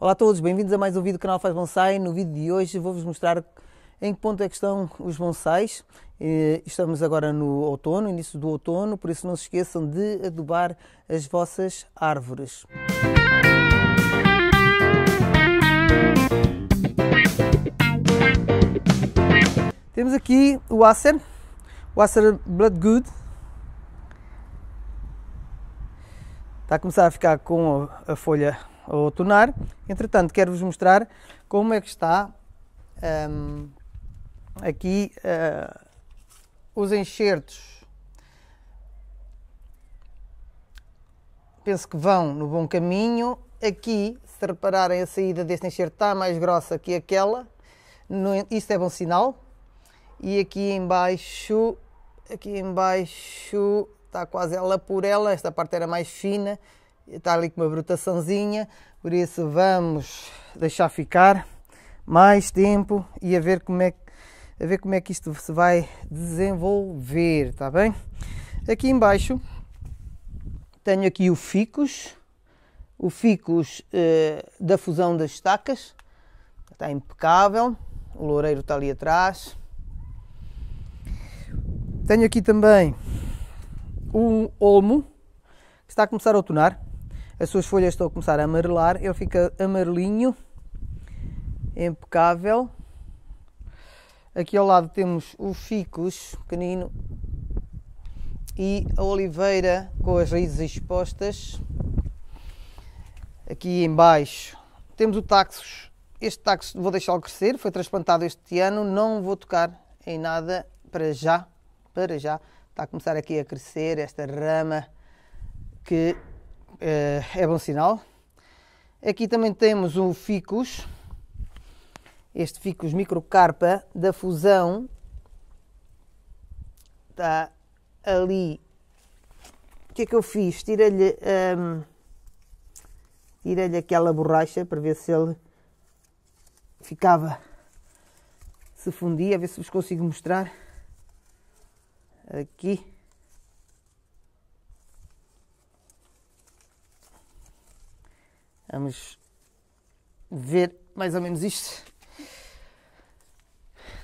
Olá a todos, bem-vindos a mais um vídeo do canal Faz Bonsai. No vídeo de hoje vou-vos mostrar em que ponto é que estão os bonsais. Eh, estamos agora no outono, início do outono, por isso não se esqueçam de adubar as vossas árvores. Temos aqui o Acer, o Acer Bloodgood. Está a começar a ficar com a folha ou tunar. Entretanto, quero-vos mostrar como é que está um, aqui uh, os enxertos. Penso que vão no bom caminho. Aqui, se repararem, a saída deste enxerto está mais grossa que aquela. No, isto é bom sinal. E aqui embaixo, aqui embaixo está quase ela por ela. Esta parte era mais fina está ali com uma brotaçãozinha, por isso vamos deixar ficar mais tempo e a ver como é que a ver como é que isto se vai desenvolver, está bem? Aqui embaixo tenho aqui o ficus, o ficus eh, da fusão das estacas, está impecável, o loureiro está ali atrás. Tenho aqui também um olmo, que está a começar a tonar, as suas folhas estão a começar a amarelar, ele fica amarelinho, impecável. Aqui ao lado temos o ficus pequenino e a oliveira com as raízes expostas. Aqui embaixo temos o taxus. Este taxus vou deixá-lo crescer, foi transplantado este ano, não vou tocar em nada para já, para já. Está a começar aqui a crescer esta rama que é, é bom sinal. Aqui também temos o ficus, este ficus microcarpa da fusão. Está ali. O que é que eu fiz? Tirei-lhe hum, tirei aquela borracha para ver se ele ficava, se fundia, a ver se vos consigo mostrar. Aqui. Vamos ver mais ou menos isto.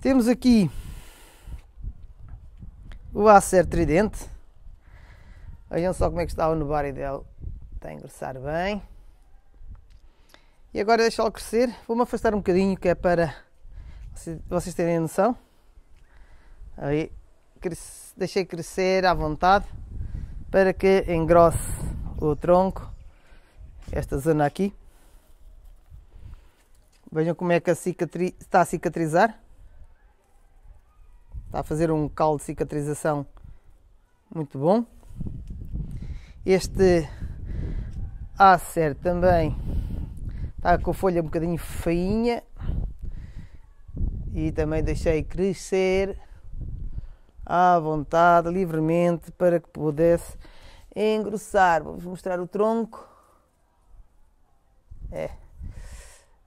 Temos aqui o Acer Tridente. Vejam só como é que está o nobody dele. Está a engrossar bem. E agora deixa-lo crescer. Vou-me afastar um bocadinho que é para vocês terem noção. Aí, deixei crescer à vontade para que engrosse o tronco esta zona aqui. Vejam como é que a cicatri... está a cicatrizar. Está a fazer um caldo de cicatrização muito bom. Este Acer também está com a folha um bocadinho feinha. E também deixei crescer à vontade, livremente, para que pudesse engrossar. Vou-vos mostrar o tronco. É.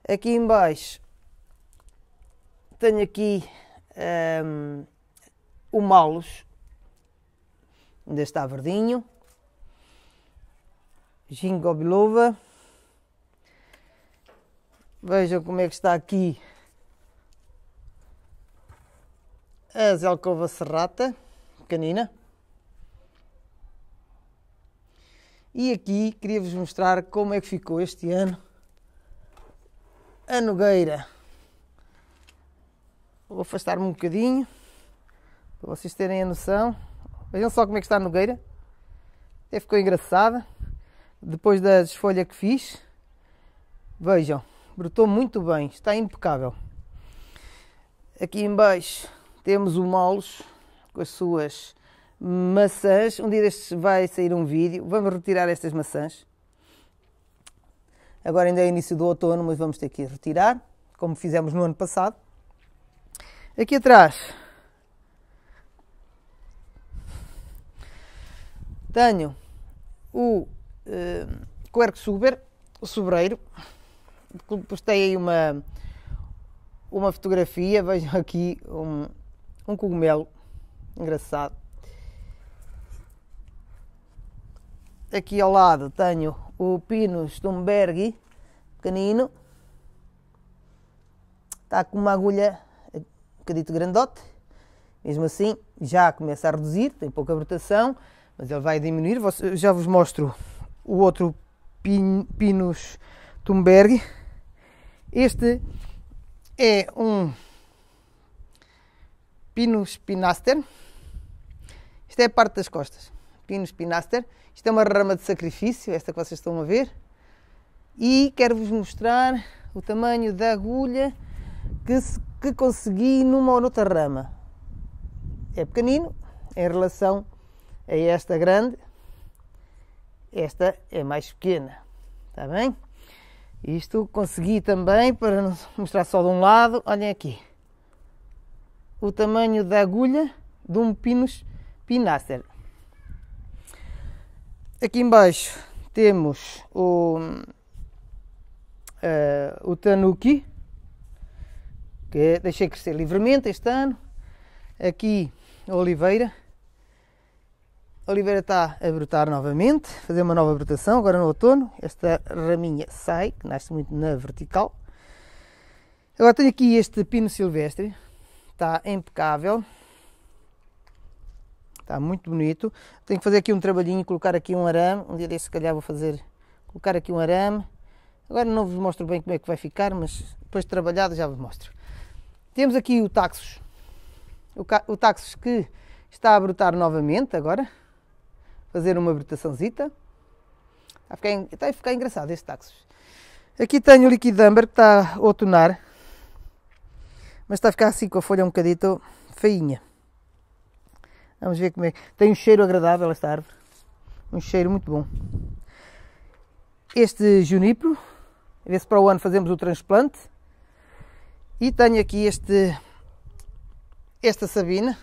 Aqui embaixo tenho aqui um, ehm, o Malus. Ainda está verdinho. Gingo biloba Vejam como é que está aqui a Zelcova Serrata, pequenina. E aqui queria-vos mostrar como é que ficou este ano a Nogueira. Vou afastar-me um bocadinho para vocês terem a noção. Vejam só como é que está a Nogueira. Até ficou engraçada. Depois da desfolha que fiz. Vejam, brotou muito bem. Está impecável. Aqui embaixo temos o Molos com as suas maçãs. Um dia destes vai sair um vídeo. Vamos retirar estas maçãs. Agora ainda é início do outono, mas vamos ter que retirar, como fizemos no ano passado. Aqui atrás tenho o uh, eh, Querc o sobreiro. Postei aí uma, uma fotografia, vejam aqui um, um cogumelo engraçado. Aqui ao lado tenho o pino Stumberg, pequenino, está com uma agulha, acredito, eh, grandote. Mesmo assim, já começa a reduzir, tem pouca rotação, mas ele vai diminuir. Já vos mostro o outro Pinus Thunberg. Este é um Pinus Pinaster. Isto é a parte das costas. Pinus Pinaster isto é uma rama de sacrifício, esta que vocês estão a ver. E quero-vos mostrar o tamanho da agulha que, se, que consegui numa ou noutra rama. É pequenino em relação a esta grande. Esta é mais pequena, está bem? Isto consegui também para mostrar só de um lado. Olhem aqui o tamanho da agulha de um pinus pinaster. Aqui embaixo temos o, uh, o Tanuki, que é, deixei crescer livremente este ano. Aqui a oliveira. A oliveira está a brotar novamente, fazer uma nova brotação agora no outono. Esta raminha sai, que nasce muito na vertical. Agora tenho aqui este pino silvestre, está impecável. Está muito bonito. Tenho que fazer aqui um trabalhinho, colocar aqui um arame. Um dia desse, se calhar, vou fazer. Colocar aqui um arame. Agora não vos mostro bem como é que vai ficar, mas depois de trabalhado já vos mostro. Temos aqui o Taxus. O, o Taxus que está a brotar novamente agora. Fazer uma brotaçãozita. Está a ficar, está a ficar engraçado este Taxus. Aqui tenho o líquido que está a outonar. Mas está a ficar assim com a folha um bocadito feinha. Vamos ver como é. Tem um cheiro agradável esta árvore. Um cheiro muito bom. Este junipro, a ver se para o ano fazemos o transplante. E tenho aqui este esta sabina.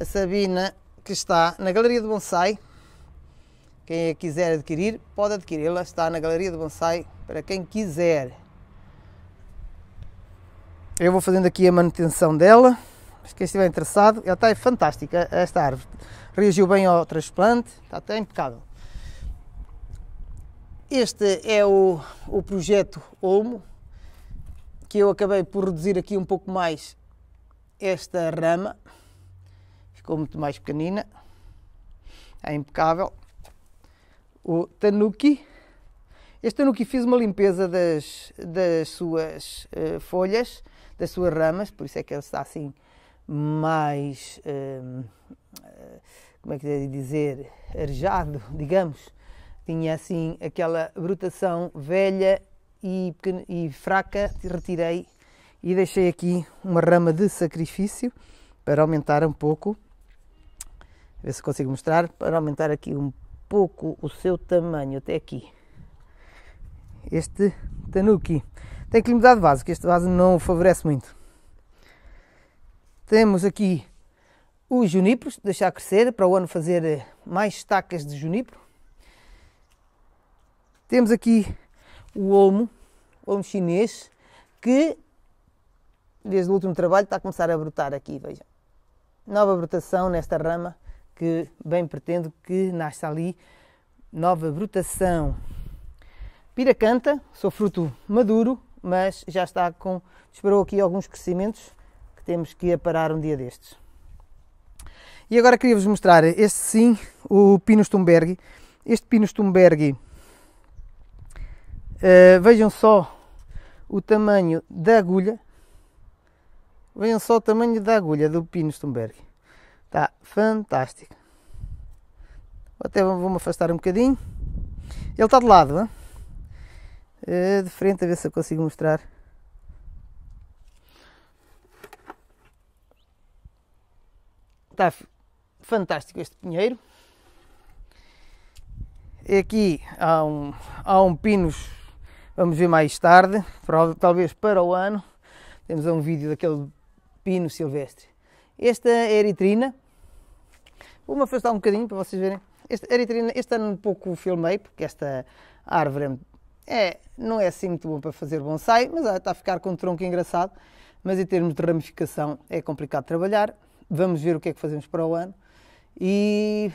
A sabina que está na Galeria de Bonsai. Quem a quiser adquirir, pode adquiri-la. Está na Galeria de Bonsai para quem quiser. Eu vou fazendo aqui a manutenção dela quem estiver interessado, ela está fantástica esta árvore. Reagiu bem ao transplante, está até impecável. Este é o, o projeto Olmo, que eu acabei por reduzir aqui um pouco mais esta rama. Ficou muito mais pequenina. É impecável. O Tanuki. Este Tanuki fiz uma limpeza das, das suas uh, folhas, das suas ramas, por isso é que ele está assim mais, hum, como é que devo dizer, arejado, digamos. Tinha assim aquela brotação velha e, pequeno, e fraca, retirei e deixei aqui uma rama de sacrifício para aumentar um pouco, ver se consigo mostrar, para aumentar aqui um pouco o seu tamanho até aqui. Este tanuki. Tem que lhe mudar de vaso, que este vaso não o favorece muito. Temos aqui os juníperos, deixar crescer para o ano fazer eh, mais estacas de junípero. Temos aqui o olmo, olmo chinês, que desde o último trabalho está a começar a brotar aqui, vejam. Nova brotação nesta rama, que bem pretendo que nasça ali nova brotação. Piracanta, sou fruto maduro, mas já está com, esperou aqui alguns crescimentos temos que a parar um dia destes. E agora queria-vos mostrar este sim, o Pino Stumberg. Este Pino Stumberg, uh, vejam só o tamanho da agulha. Vejam só o tamanho da agulha do Pino Stumberg. Está fantástico. Até vou-me afastar um bocadinho. Ele está de lado, eh, de frente a ver se eu consigo mostrar. Está fantástico este pinheiro. E aqui há um, há um pinos, vamos ver mais tarde, talvez para o ano. Temos um vídeo daquele pino silvestre. Esta é eritrina. Vou-me afastar um bocadinho para vocês verem. Esta eritrina, este ano um pouco filmei, porque esta árvore é, não é assim muito bom para fazer bonsai, mas está a ficar com um tronco engraçado. Mas em termos de ramificação é complicado trabalhar. Vamos ver o que é que fazemos para o ano. E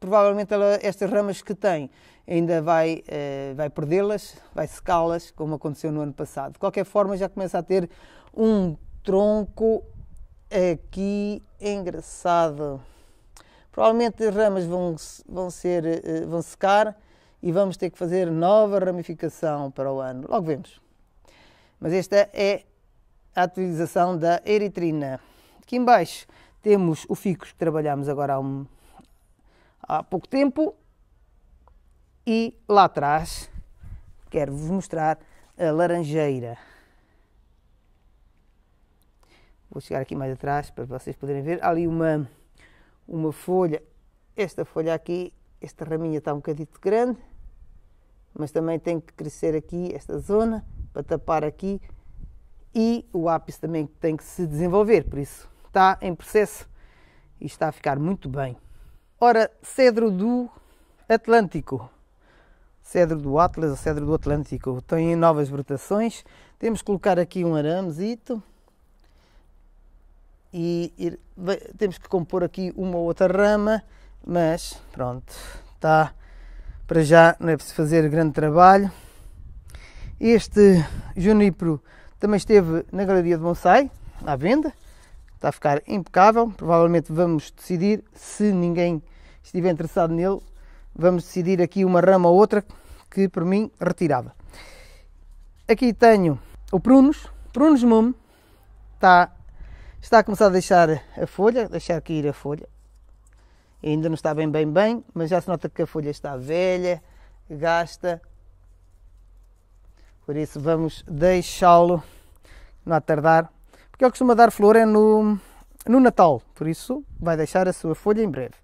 provavelmente ela, estas ramas que tem ainda vai, uh, vai perdê-las, vai secá-las, como aconteceu no ano passado. De qualquer forma, já começa a ter um tronco aqui engraçado. Provavelmente as ramas vão, vão, ser, uh, vão secar e vamos ter que fazer nova ramificação para o ano. Logo vemos. Mas esta é a utilização da eritrina. Aqui embaixo temos o ficus que trabalhámos agora há, um, há pouco tempo e lá atrás quero-vos mostrar a laranjeira. Vou chegar aqui mais atrás para vocês poderem ver. Há ali uma, uma folha. Esta folha aqui, esta raminha está um bocadito grande, mas também tem que crescer aqui esta zona para tapar aqui e o ápice também tem que se desenvolver, por isso está em processo e está a ficar muito bem. Ora, cedro do Atlântico, cedro do Atlas, o cedro do Atlântico, tem novas brotações. Temos que colocar aqui um aramezito e ir, temos que compor aqui uma outra rama, mas pronto, está para já, não é preciso fazer grande trabalho. Este junípero também esteve na Galeria de Bonsai, à venda. Está a ficar impecável. Provavelmente vamos decidir, se ninguém estiver interessado nele, vamos decidir aqui uma rama ou outra que por mim retirava. Aqui tenho o Prunus, Prunus Mume, está, está a começar a deixar a folha, deixar cair a folha. Ainda não está bem, bem, bem, mas já se nota que a folha está velha, gasta. Por isso vamos deixá-lo, não a tardar, porque ele costuma dar flor é no, no Natal, por isso vai deixar a sua folha em breve.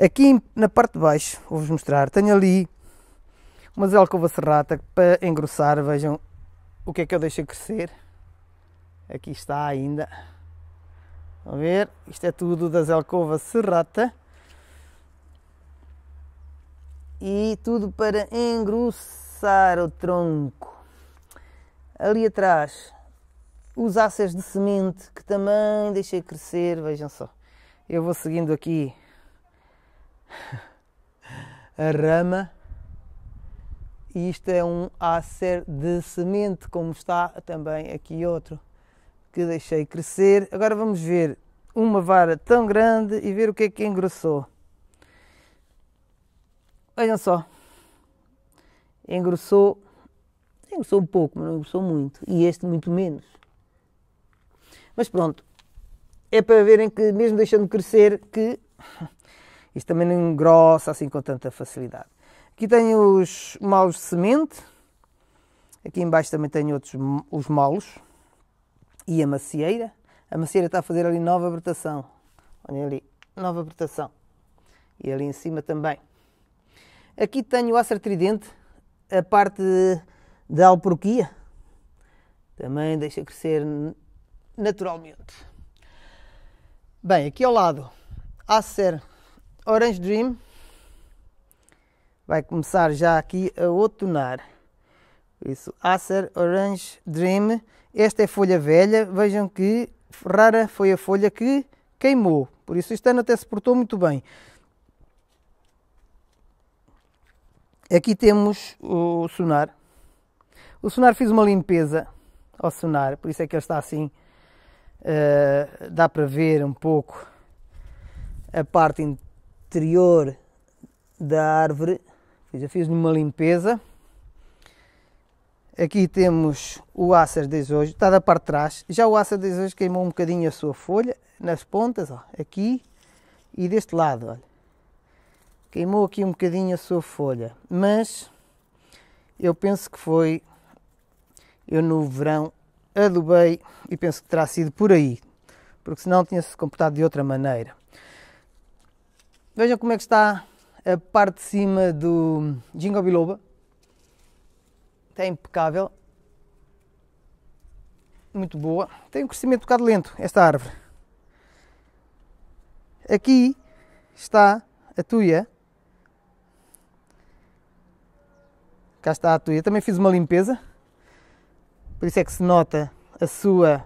Aqui na parte de baixo, vou-vos mostrar, tenho ali umas alcova serrata para engrossar, vejam o que é que eu deixei crescer. Aqui está ainda. Vão ver, isto é tudo das alcova serrata. E tudo para engrossar o tronco. Ali atrás os aces de semente que também deixei crescer, vejam só. Eu vou seguindo aqui a rama e isto é um ácer de semente, como está também aqui outro que deixei crescer. Agora vamos ver uma vara tão grande e ver o que é que engrossou. Vejam só, engrossou, engrossou um pouco, mas não engrossou muito, e este muito menos. Mas pronto, é para verem que, mesmo deixando crescer, que isto também não engrossa assim com tanta facilidade. Aqui tenho os malos de semente. Aqui embaixo também tenho outros, os malos E a macieira. A macieira está a fazer ali nova brotação. Olhem ali, nova brotação. E ali em cima também. Aqui tenho o ácer tridente, a parte da alporquia. Também deixa crescer naturalmente. Bem, aqui ao lado, Acer Orange Dream vai começar já aqui a outonar. Isso, Acer Orange Dream. Esta é folha velha, vejam que rara foi a folha que queimou. Por isso este ano até se portou muito bem. Aqui temos o sonar. O sonar fiz uma limpeza ao sonar, por isso é que ele está assim eh, dá para ver um pouco a parte interior da árvore. Já fiz uma limpeza. Aqui temos o ácer hoje, está da parte de trás. Já o ácer hoje queimou um bocadinho a sua folha, nas pontas, ó, aqui e deste lado. Olha. Queimou aqui um bocadinho a sua folha, mas eu penso que foi eu no verão adubei e penso que terá sido por aí, porque senão tinha-se comportado de outra maneira. Vejam como é que está a parte de cima do Jingo Biloba. É impecável. Muito boa. Tem um crescimento um bocado lento, esta árvore. Aqui está a tuia. Cá está a tuia. Também fiz uma limpeza por isso é que se nota a sua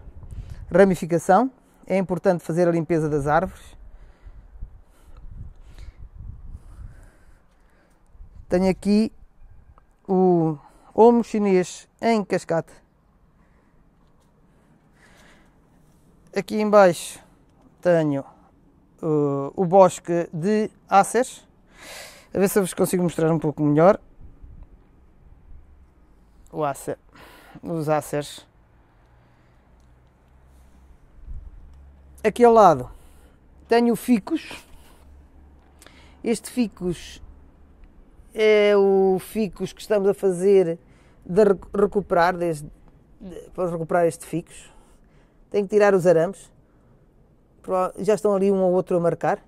ramificação. É importante fazer a limpeza das árvores. Tenho aqui o olmo chinês em cascata. Aqui embaixo tenho uh, o bosque de Acers. A ver se eu vos consigo mostrar um pouco melhor. O Acer os acers. Aqui ao lado tenho ficus. Este ficus é o ficus que estamos a fazer de recuperar, desde, de, para recuperar este ficus. Tenho que tirar os arames. Já estão ali um ou outro a marcar.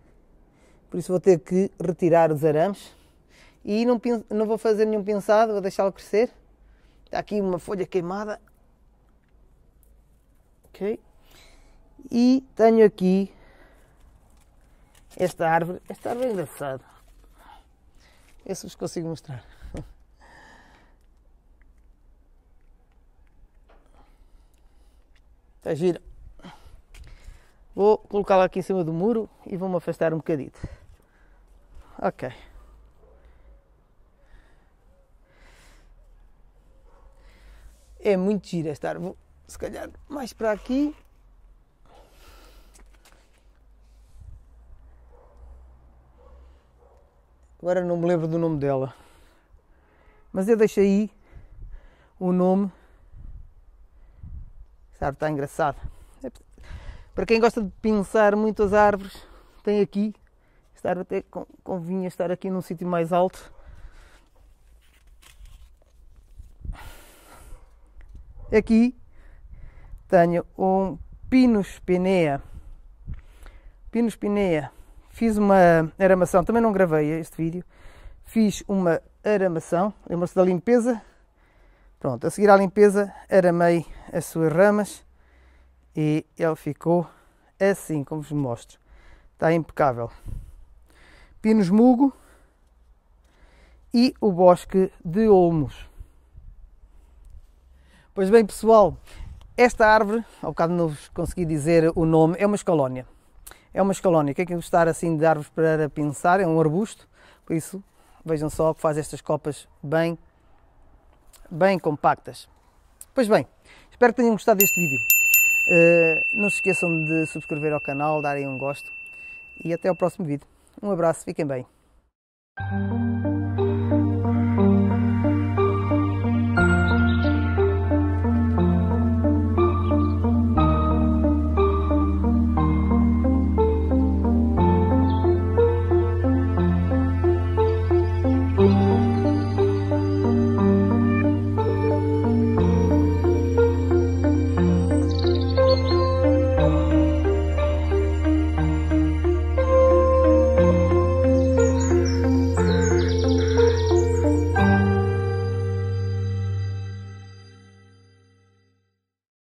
Por isso vou ter que retirar os arames. E não, não vou fazer nenhum pensado, vou deixá-lo crescer Está aqui uma folha queimada. Ok? E tenho aqui esta árvore. Esta árvore é engraçada. Eu se vos consigo mostrar. Está giro. Vou colocá-la aqui em cima do muro e vou-me afastar um bocadito. Ok. é muito gira esta árvore. Se calhar mais para aqui. Agora não me lembro do nome dela. Mas eu deixo aí o nome. Esta árvore está engraçada. Para quem gosta de pensar muito as árvores, tem aqui. Esta árvore até convinha estar aqui num sítio mais alto Aqui tenho um Pinus Pinea. Pinus Pinea. Fiz uma aramação, também não gravei este vídeo. Fiz uma aramação, lembra-se da limpeza? Pronto, a seguir à limpeza, aramei as suas ramas e ele ficou assim, como vos mostro. Está impecável. Pinus Mugo e o bosque de Olmos. Pois bem, pessoal, esta árvore, ao bocado não vos consegui dizer o nome, é uma escalónia. É uma escalónia. Quem é gostar assim de árvores para pensar, é um arbusto. Por isso, vejam só que faz estas copas bem, bem compactas. Pois bem, espero que tenham gostado deste vídeo. Uh, não se esqueçam de subscrever ao canal, darem um gosto e até ao próximo vídeo. Um abraço, fiquem bem.